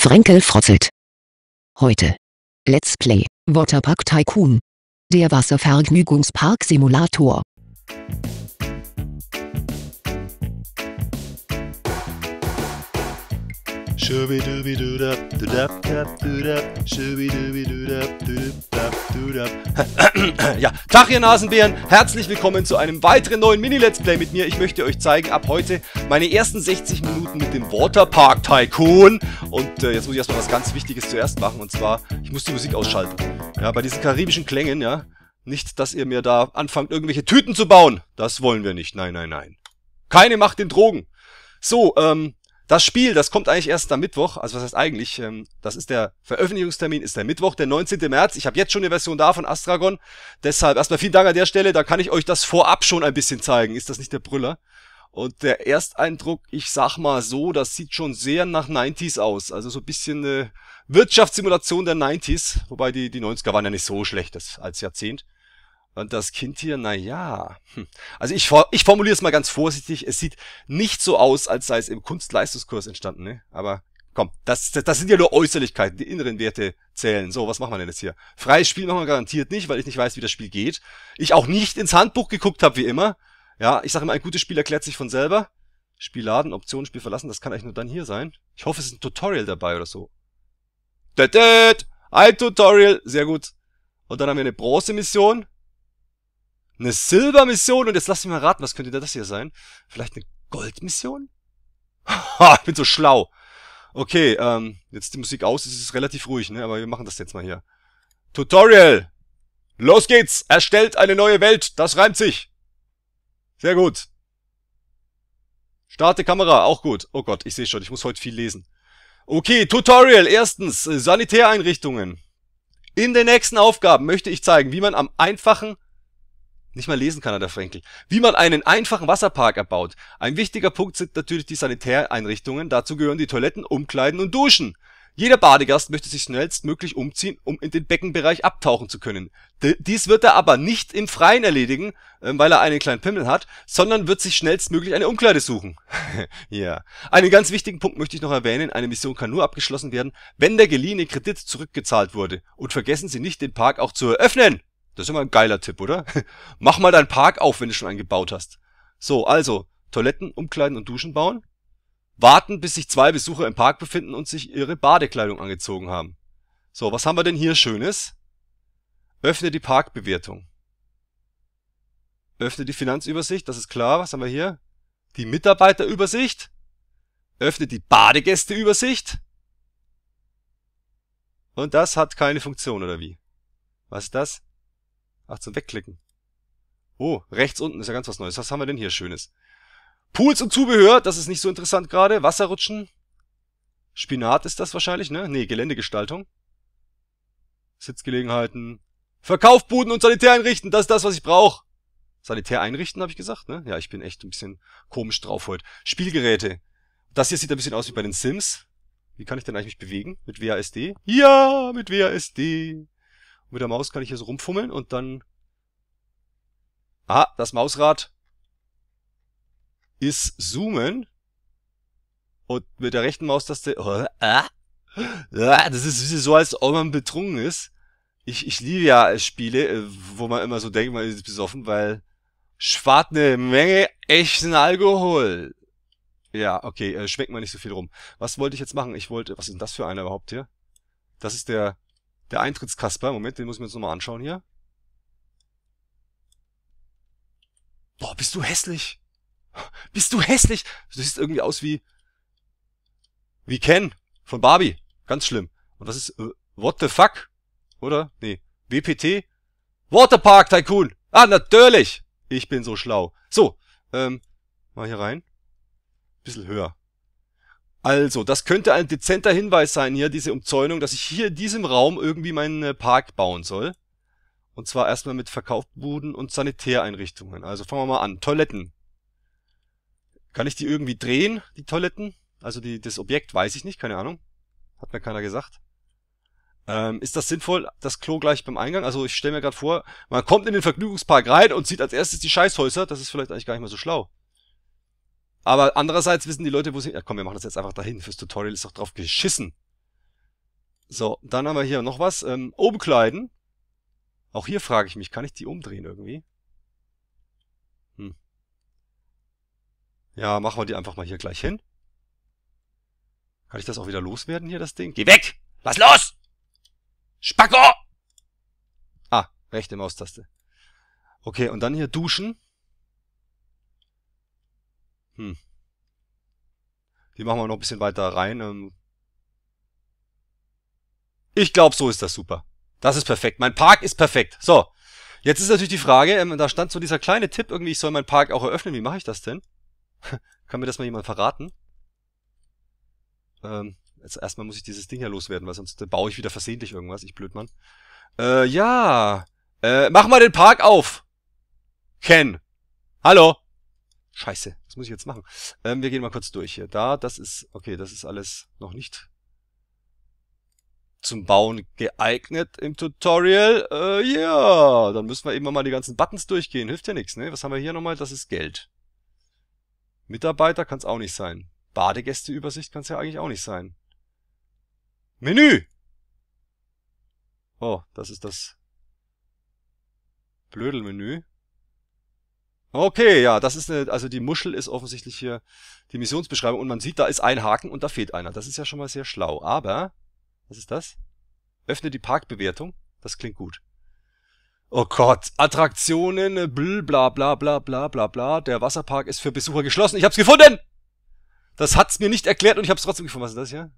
Frenkel frotzelt. Heute. Let's Play, Waterpark Tycoon. Der Wasservergnügungspark Simulator. Ja, Tag ihr Nasenbären, herzlich willkommen zu einem weiteren neuen Mini-Let's Play mit mir. Ich möchte euch zeigen, ab heute meine ersten 60 Minuten mit dem Waterpark Tycoon. Und äh, jetzt muss ich erstmal was ganz Wichtiges zuerst machen, und zwar, ich muss die Musik ausschalten. Ja, bei diesen karibischen Klängen, ja. Nicht, dass ihr mir da anfangt, irgendwelche Tüten zu bauen. Das wollen wir nicht. Nein, nein, nein. Keine Macht den Drogen. So, ähm, das Spiel, das kommt eigentlich erst am Mittwoch, also was heißt eigentlich, ähm, das ist der Veröffentlichungstermin, ist der Mittwoch, der 19. März. Ich habe jetzt schon eine Version da von Astragon, deshalb erstmal vielen Dank an der Stelle, da kann ich euch das vorab schon ein bisschen zeigen, ist das nicht der Brüller? Und der Ersteindruck, ich sag mal so, das sieht schon sehr nach 90s aus, also so ein bisschen eine Wirtschaftssimulation der 90s, wobei die, die 90er waren ja nicht so schlecht das, als Jahrzehnt. Und das Kind hier, na ja. Hm. Also ich, ich formuliere es mal ganz vorsichtig. Es sieht nicht so aus, als sei es im Kunstleistungskurs entstanden, ne? Aber komm, das, das, das sind ja nur Äußerlichkeiten. Die inneren Werte zählen. So, was machen wir denn jetzt hier? Freies Spiel machen wir garantiert nicht, weil ich nicht weiß, wie das Spiel geht. Ich auch nicht ins Handbuch geguckt habe, wie immer. Ja, ich sage immer, ein gutes Spiel erklärt sich von selber. Spiel laden, Optionen, Spiel verlassen, das kann eigentlich nur dann hier sein. Ich hoffe, es ist ein Tutorial dabei oder so. Ein Tutorial, sehr gut. Und dann haben wir eine Bronze-Mission. Eine Silbermission und jetzt lass mich mal raten, was könnte das hier sein? Vielleicht eine Goldmission? Ha, ich bin so schlau. Okay, ähm, jetzt die Musik aus, es ist relativ ruhig, ne? Aber wir machen das jetzt mal hier. Tutorial! Los geht's! Erstellt eine neue Welt! Das reimt sich! Sehr gut. Starte Kamera, auch gut. Oh Gott, ich sehe schon, ich muss heute viel lesen. Okay, Tutorial. Erstens, äh, Sanitäreinrichtungen. In den nächsten Aufgaben möchte ich zeigen, wie man am einfachen nicht mal lesen kann er, der Frenkel. Wie man einen einfachen Wasserpark erbaut. Ein wichtiger Punkt sind natürlich die Sanitäreinrichtungen. Dazu gehören die Toiletten, Umkleiden und Duschen. Jeder Badegast möchte sich schnellstmöglich umziehen, um in den Beckenbereich abtauchen zu können. D dies wird er aber nicht im Freien erledigen, äh, weil er einen kleinen Pimmel hat, sondern wird sich schnellstmöglich eine Umkleide suchen. ja. Einen ganz wichtigen Punkt möchte ich noch erwähnen. Eine Mission kann nur abgeschlossen werden, wenn der geliehene Kredit zurückgezahlt wurde. Und vergessen Sie nicht, den Park auch zu eröffnen! Das ist immer ein geiler Tipp, oder? Mach mal deinen Park auf, wenn du schon einen gebaut hast. So, also, Toiletten, Umkleiden und Duschen bauen. Warten, bis sich zwei Besucher im Park befinden und sich ihre Badekleidung angezogen haben. So, was haben wir denn hier Schönes? Öffne die Parkbewertung. Öffne die Finanzübersicht, das ist klar. Was haben wir hier? Die Mitarbeiterübersicht. Öffne die Badegästeübersicht. Und das hat keine Funktion, oder wie? Was ist das? Ach, zum Wegklicken. Oh, rechts unten ist ja ganz was Neues. Was haben wir denn hier Schönes? Pools und Zubehör, das ist nicht so interessant gerade. Wasserrutschen. Spinat ist das wahrscheinlich, ne? Nee, Geländegestaltung. Sitzgelegenheiten. Verkaufbuden und Sanitär einrichten, das ist das, was ich brauche. Sanitär einrichten, habe ich gesagt, ne? Ja, ich bin echt ein bisschen komisch drauf heute. Spielgeräte. Das hier sieht ein bisschen aus wie bei den Sims. Wie kann ich denn eigentlich mich bewegen? Mit WASD? Ja, mit WASD mit der Maus kann ich hier so rumfummeln und dann... Ah, das Mausrad ist zoomen. Und mit der rechten Maustaste... Oh, ah, ah, das ist so, als ob man betrunken ist. Ich, ich liebe ja Spiele, äh, wo man immer so denkt, man ist besoffen, weil spart eine Menge echten Alkohol. Ja, okay, äh, schmeckt man nicht so viel rum. Was wollte ich jetzt machen? Ich wollte... Was ist denn das für einer überhaupt hier? Das ist der der Eintrittskasper, Moment, den muss ich mir jetzt nochmal anschauen hier. Boah, bist du hässlich. Bist du hässlich. Du siehst irgendwie aus wie... Wie Ken von Barbie. Ganz schlimm. Und was ist... Uh, what the fuck? Oder? Nee. WPT? Waterpark Tycoon. Ah, natürlich. Ich bin so schlau. So, ähm, mal hier rein. Bisschen höher. Also, das könnte ein dezenter Hinweis sein hier, diese Umzäunung, dass ich hier in diesem Raum irgendwie meinen äh, Park bauen soll. Und zwar erstmal mit Verkaufsbuden und Sanitäreinrichtungen. Also fangen wir mal an. Toiletten. Kann ich die irgendwie drehen, die Toiletten? Also die, das Objekt weiß ich nicht, keine Ahnung. Hat mir keiner gesagt. Ähm, ist das sinnvoll, das Klo gleich beim Eingang? Also ich stelle mir gerade vor, man kommt in den Vergnügungspark rein und sieht als erstes die Scheißhäuser. Das ist vielleicht eigentlich gar nicht mal so schlau. Aber andererseits wissen die Leute, wo sie, ja komm, wir machen das jetzt einfach dahin. Fürs Tutorial ist doch drauf geschissen. So, dann haben wir hier noch was. Ähm, umbekleiden. Auch hier frage ich mich, kann ich die umdrehen irgendwie? Hm. Ja, machen wir die einfach mal hier gleich hin. Kann ich das auch wieder loswerden hier, das Ding? Geh weg! Lass los! Spacko! Ah, rechte Maustaste. Okay, und dann hier duschen. Hm. Die machen wir noch ein bisschen weiter rein. Ähm. Ich glaube, so ist das super. Das ist perfekt. Mein Park ist perfekt. So. Jetzt ist natürlich die Frage, ähm, da stand so dieser kleine Tipp irgendwie, ich soll meinen Park auch eröffnen. Wie mache ich das denn? Kann mir das mal jemand verraten? Ähm, jetzt erstmal muss ich dieses Ding hier loswerden, weil sonst äh, baue ich wieder versehentlich irgendwas. Ich blöd, Blödmann. Äh, ja. Äh, mach mal den Park auf. Ken. Hallo. Scheiße. Was muss ich jetzt machen? Ähm, wir gehen mal kurz durch hier. Da, das ist, okay, das ist alles noch nicht zum Bauen geeignet im Tutorial. Äh, ja, äh, yeah. dann müssen wir eben mal die ganzen Buttons durchgehen. Hilft ja nichts, ne? Was haben wir hier nochmal? Das ist Geld. Mitarbeiter kann es auch nicht sein. Badegästeübersicht kann es ja eigentlich auch nicht sein. Menü! Oh, das ist das Blödelmenü. Okay, ja, das ist eine, also die Muschel ist offensichtlich hier die Missionsbeschreibung und man sieht, da ist ein Haken und da fehlt einer. Das ist ja schon mal sehr schlau. Aber, was ist das? Öffne die Parkbewertung. Das klingt gut. Oh Gott, Attraktionen, bl bla bla bla bla bla bla. Der Wasserpark ist für Besucher geschlossen. Ich hab's gefunden! Das hat's mir nicht erklärt und ich hab's trotzdem gefunden. Was ist das hier?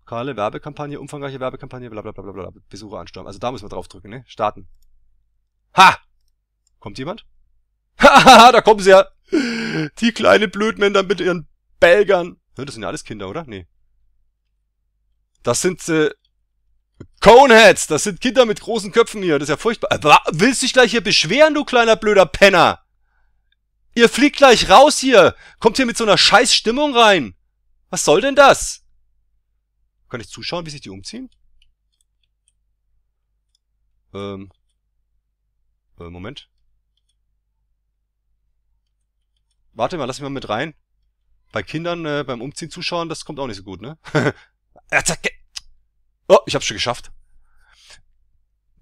Lokale Werbekampagne, umfangreiche Werbekampagne, bla bla bla bla bla. Besucher anstürmen. Also da müssen wir draufdrücken, ne? Starten. Ha! Kommt jemand? Haha, da kommen sie ja. Die kleine Blödmänner mit ihren Belgern. Das sind ja alles Kinder, oder? Nee. Das sind, äh, Coneheads. Das sind Kinder mit großen Köpfen hier. Das ist ja furchtbar. Äh, willst du dich gleich hier beschweren, du kleiner blöder Penner? Ihr fliegt gleich raus hier. Kommt hier mit so einer scheiß Stimmung rein. Was soll denn das? Kann ich zuschauen, wie sich die umziehen? Ähm. Äh, Moment. Warte mal, lass mich mal mit rein. Bei Kindern äh, beim Umziehen zuschauen, das kommt auch nicht so gut, ne? oh, ich hab's schon geschafft.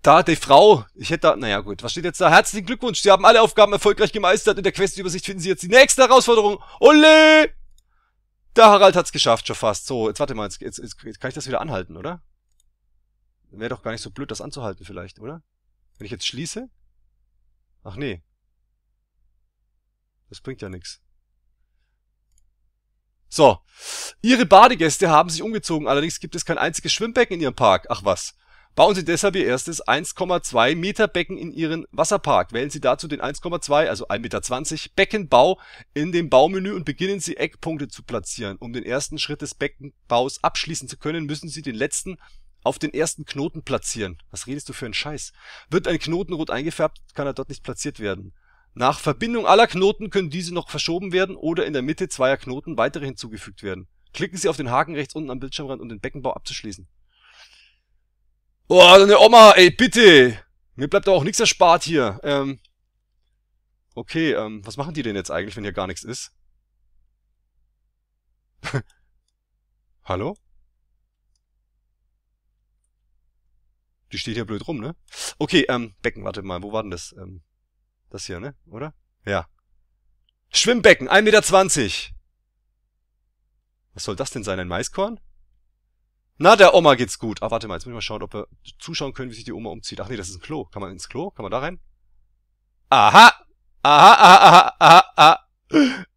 Da, die Frau. Ich hätte da... Naja, gut. Was steht jetzt da? Herzlichen Glückwunsch. Sie haben alle Aufgaben erfolgreich gemeistert. In der Questübersicht finden Sie jetzt die nächste Herausforderung. Ole! Der Harald hat's geschafft, schon fast. So, jetzt warte mal. Jetzt, jetzt, jetzt kann ich das wieder anhalten, oder? Wäre doch gar nicht so blöd, das anzuhalten vielleicht, oder? Wenn ich jetzt schließe? Ach nee. Das bringt ja nichts. So. Ihre Badegäste haben sich umgezogen, allerdings gibt es kein einziges Schwimmbecken in ihrem Park. Ach was. Bauen Sie deshalb Ihr erstes 1,2 Meter Becken in Ihren Wasserpark. Wählen Sie dazu den 1,2, also 1,20 Meter Beckenbau in dem Baumenü und beginnen Sie Eckpunkte zu platzieren. Um den ersten Schritt des Beckenbaus abschließen zu können, müssen Sie den letzten auf den ersten Knoten platzieren. Was redest du für einen Scheiß? Wird ein Knoten rot eingefärbt, kann er dort nicht platziert werden. Nach Verbindung aller Knoten können diese noch verschoben werden oder in der Mitte zweier Knoten weitere hinzugefügt werden. Klicken Sie auf den Haken rechts unten am Bildschirmrand, um den Beckenbau abzuschließen. Oh, also eine Oma, ey, bitte! Mir bleibt aber auch nichts erspart hier. Ähm, okay, ähm, was machen die denn jetzt eigentlich, wenn hier gar nichts ist? Hallo? Die steht hier blöd rum, ne? Okay, ähm, Becken, warte mal, wo war denn das? Ähm, das hier, ne? Oder? Ja. Schwimmbecken, 1,20 Meter. Was soll das denn sein, ein Maiskorn? Na, der Oma geht's gut. Ah, warte mal, jetzt muss ich mal schauen, ob wir zuschauen können, wie sich die Oma umzieht. Ach nee, das ist ein Klo. Kann man ins Klo? Kann man da rein? Aha! Aha, aha, aha, aha, aha.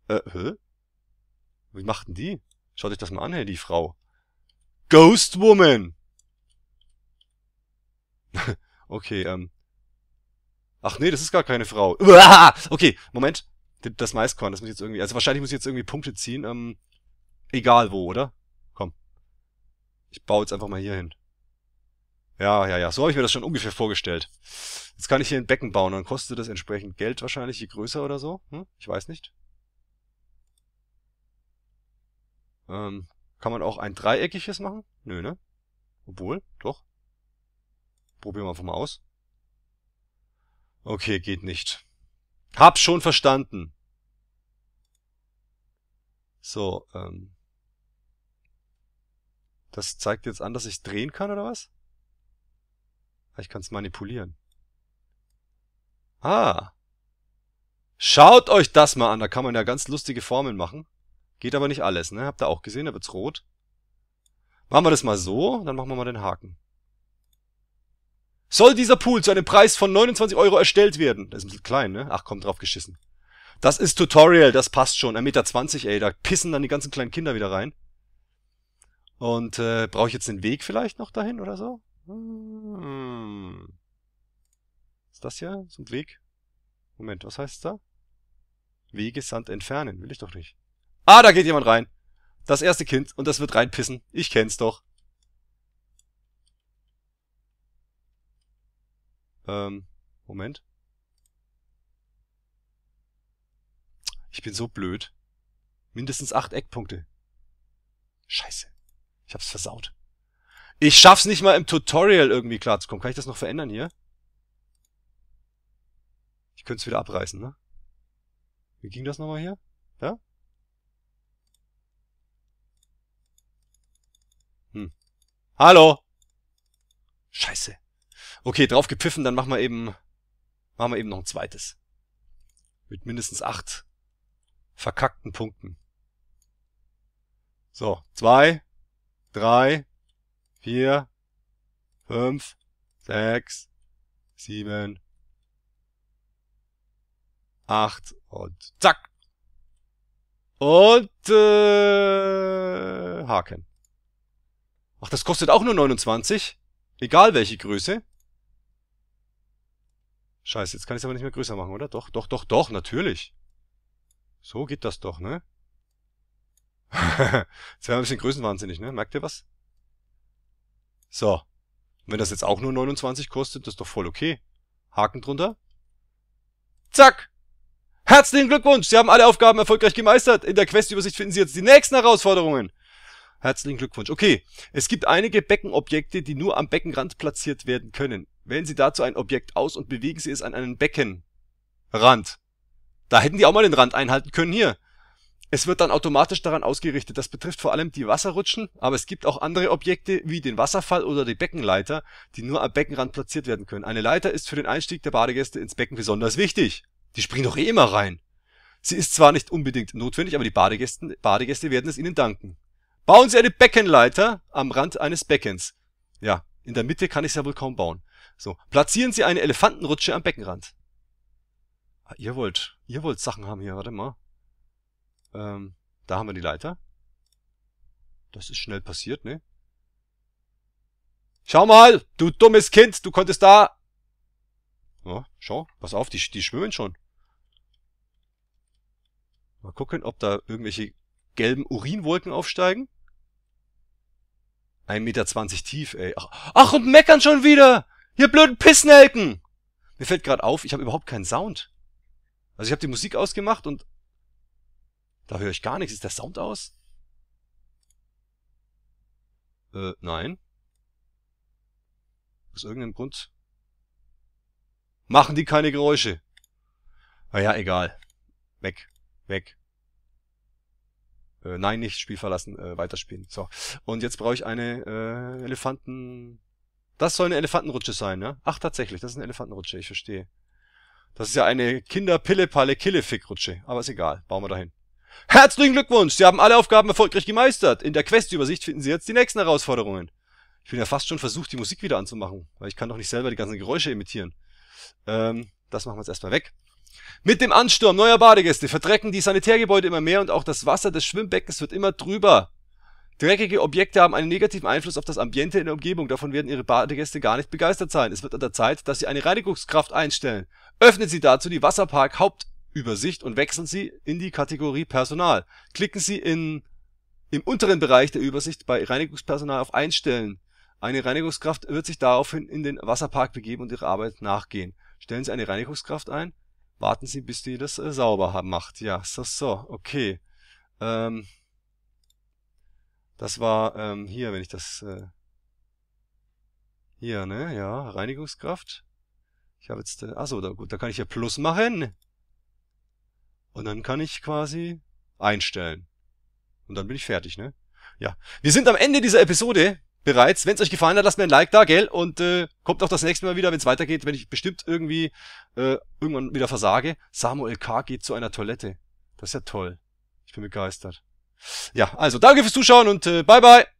Äh, hä? Wie machten die? Schaut euch das mal an, hey, die Frau. Ghost Woman! okay, ähm. Ach nee, das ist gar keine Frau. Uah! Okay, Moment. Das Maiskorn, das muss ich jetzt irgendwie. Also wahrscheinlich muss ich jetzt irgendwie Punkte ziehen. Ähm, egal wo, oder? Komm. Ich baue jetzt einfach mal hier hin. Ja, ja, ja. So habe ich mir das schon ungefähr vorgestellt. Jetzt kann ich hier ein Becken bauen. Dann kostet das entsprechend Geld wahrscheinlich, je größer oder so. Hm? Ich weiß nicht. Ähm, kann man auch ein dreieckiges machen? Nö, ne? Obwohl, doch. Probieren wir einfach mal aus. Okay, geht nicht. Hab schon verstanden. So, ähm. Das zeigt jetzt an, dass ich drehen kann, oder was? Ah, ich kann es manipulieren. Ah. Schaut euch das mal an. Da kann man ja ganz lustige Formeln machen. Geht aber nicht alles, ne? Habt ihr auch gesehen, da wird's rot. Machen wir das mal so, dann machen wir mal den Haken. Soll dieser Pool zu einem Preis von 29 Euro erstellt werden? Das ist ein bisschen klein, ne? Ach komm, drauf geschissen. Das ist Tutorial, das passt schon. 1,20 Meter, ey, da pissen dann die ganzen kleinen Kinder wieder rein. Und äh, brauche ich jetzt den Weg vielleicht noch dahin oder so? Hm. Ist das hier so ein Weg? Moment, was heißt da? Wegesand entfernen, will ich doch nicht. Ah, da geht jemand rein. Das erste Kind und das wird reinpissen. Ich kenn's doch. Ähm, Moment. Ich bin so blöd. Mindestens acht Eckpunkte. Scheiße. Ich hab's versaut. Ich schaff's nicht mal im Tutorial irgendwie klarzukommen. Kann ich das noch verändern hier? Ich könnte es wieder abreißen, ne? Wie ging das nochmal hier? Ja? Hm. Hallo! Scheiße okay, drauf gepiffen, dann machen wir eben, machen wir eben noch ein zweites. Mit mindestens acht verkackten Punkten. So, zwei, drei, vier, fünf, sechs, sieben, acht und zack. Und äh, Haken. Ach, das kostet auch nur 29. Egal welche Größe. Scheiße, jetzt kann ich es aber nicht mehr größer machen, oder? Doch, doch, doch, doch, natürlich. So geht das doch, ne? jetzt werden wir ein bisschen größenwahnsinnig, ne? Merkt ihr was? So. wenn das jetzt auch nur 29 kostet, das ist doch voll okay. Haken drunter. Zack! Herzlichen Glückwunsch! Sie haben alle Aufgaben erfolgreich gemeistert. In der Questübersicht finden Sie jetzt die nächsten Herausforderungen. Herzlichen Glückwunsch. Okay, es gibt einige Beckenobjekte, die nur am Beckenrand platziert werden können. Wählen Sie dazu ein Objekt aus und bewegen Sie es an einen Beckenrand. Da hätten die auch mal den Rand einhalten können hier. Es wird dann automatisch daran ausgerichtet. Das betrifft vor allem die Wasserrutschen, aber es gibt auch andere Objekte wie den Wasserfall oder die Beckenleiter, die nur am Beckenrand platziert werden können. Eine Leiter ist für den Einstieg der Badegäste ins Becken besonders wichtig. Die springen doch eh immer rein. Sie ist zwar nicht unbedingt notwendig, aber die Badegäste, Badegäste werden es ihnen danken. Bauen Sie eine Beckenleiter am Rand eines Beckens. Ja, in der Mitte kann ich es ja wohl kaum bauen. So, platzieren Sie eine Elefantenrutsche am Beckenrand. Ah, ihr wollt, ihr wollt Sachen haben hier, warte mal. Ähm, da haben wir die Leiter. Das ist schnell passiert, ne? Schau mal, du dummes Kind, du konntest da... Ja, schau, pass auf, die, die schwimmen schon. Mal gucken, ob da irgendwelche gelben Urinwolken aufsteigen. 1,20 Meter tief, ey. Ach, ach, und meckern schon wieder! Ihr blöden Pissnelken! Mir fällt gerade auf, ich habe überhaupt keinen Sound. Also ich habe die Musik ausgemacht und... Da höre ich gar nichts. Ist der Sound aus? Äh, nein. Aus irgendeinem Grund... Machen die keine Geräusche. Naja, egal. Weg. Weg. Äh, nein, nicht, Spiel verlassen, äh, weiterspielen. So. Und jetzt brauche ich eine äh, Elefanten. Das soll eine Elefantenrutsche sein, ne? Ach, tatsächlich, das ist eine Elefantenrutsche, ich verstehe. Das ist ja eine Kinder-Pille-Palle-Killefick-Rutsche, aber ist egal, bauen wir dahin. Herzlichen Glückwunsch, Sie haben alle Aufgaben erfolgreich gemeistert. In der Questübersicht finden Sie jetzt die nächsten Herausforderungen. Ich bin ja fast schon versucht, die Musik wieder anzumachen, weil ich kann doch nicht selber die ganzen Geräusche imitieren. Ähm, das machen wir jetzt erstmal weg. Mit dem Ansturm neuer Badegäste verdrecken die Sanitärgebäude immer mehr und auch das Wasser des Schwimmbeckens wird immer drüber. Dreckige Objekte haben einen negativen Einfluss auf das Ambiente in der Umgebung, davon werden ihre Badegäste gar nicht begeistert sein. Es wird an der Zeit, dass sie eine Reinigungskraft einstellen. Öffnen Sie dazu die Wasserpark Hauptübersicht und wechseln Sie in die Kategorie Personal. Klicken Sie in, im unteren Bereich der Übersicht bei Reinigungspersonal auf Einstellen. Eine Reinigungskraft wird sich daraufhin in den Wasserpark begeben und Ihre Arbeit nachgehen. Stellen Sie eine Reinigungskraft ein, Warten Sie, bis die das äh, sauber macht. Ja, so, so, okay. Ähm, das war ähm, hier, wenn ich das... Äh, hier, ne? Ja, Reinigungskraft. Ich habe jetzt... Äh, achso, da, gut, da kann ich ja Plus machen. Und dann kann ich quasi einstellen. Und dann bin ich fertig, ne? Ja. Wir sind am Ende dieser Episode bereits. Wenn es euch gefallen hat, lasst mir ein Like da, gell? Und äh, kommt auch das nächste Mal wieder, wenn es weitergeht, wenn ich bestimmt irgendwie äh, irgendwann wieder versage. Samuel K. geht zu einer Toilette. Das ist ja toll. Ich bin begeistert. Ja, also danke fürs Zuschauen und äh, bye bye.